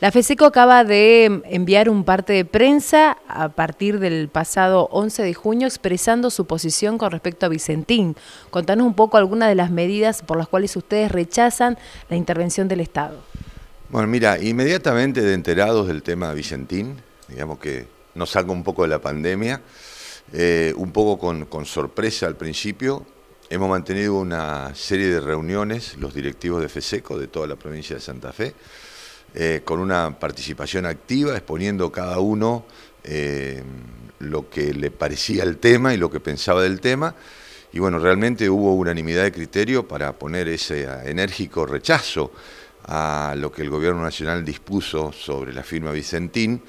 La FESECO acaba de enviar un parte de prensa a partir del pasado 11 de junio expresando su posición con respecto a Vicentín. Contanos un poco algunas de las medidas por las cuales ustedes rechazan la intervención del Estado. Bueno, mira, inmediatamente de enterados del tema Vicentín, digamos que nos saca un poco de la pandemia, eh, un poco con, sorpresa al principio. Hemos mantenido una serie de reuniones, los directivos de FESECO, de toda la provincia de Santa Fe, eh, con una participación activa, exponiendo cada uno eh, lo que le parecía el tema y lo que pensaba del tema. Y bueno, realmente hubo unanimidad de criterio para poner ese enérgico rechazo a lo que el gobierno nacional dispuso sobre la firma Vicentín,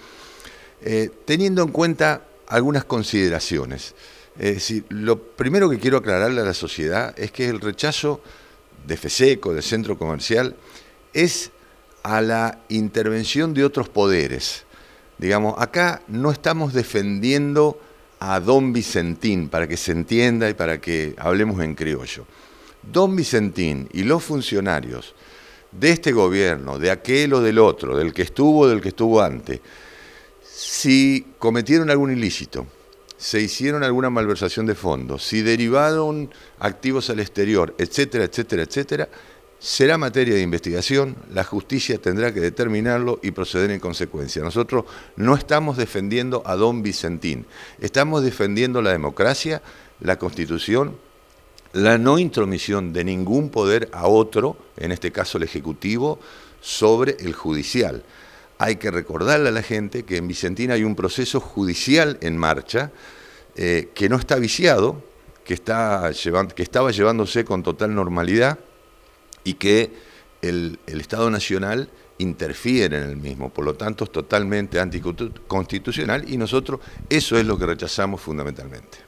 teniendo en cuenta algunas consideraciones. lo primero que quiero aclararle a la sociedad es que el rechazo de FESECO, del centro comercial, es a la intervención de otros poderes. Digamos, acá no estamos defendiendo a don Vicentín para que se entienda y para que hablemos en criollo. Don Vicentín y los funcionarios de este gobierno, de aquel o del otro, del que estuvo o del que estuvo antes, si cometieron algún ilícito, se hicieron alguna malversación de fondos, si derivaron activos al exterior, etcétera, etcétera, etcétera, será materia de investigación, la justicia tendrá que determinarlo y proceder en consecuencia. Nosotros no estamos defendiendo a don Vicentín, estamos defendiendo la democracia, la constitución, la no intromisión de ningún poder a otro, en este caso el Ejecutivo, sobre el judicial hay que recordarle a la gente que en Vicentina hay un proceso judicial en marcha eh, que no está viciado, que, está que estaba llevándose con total normalidad y que el, el Estado Nacional interfiere en el mismo, por lo tanto es totalmente anticonstitucional y nosotros eso es lo que rechazamos fundamentalmente.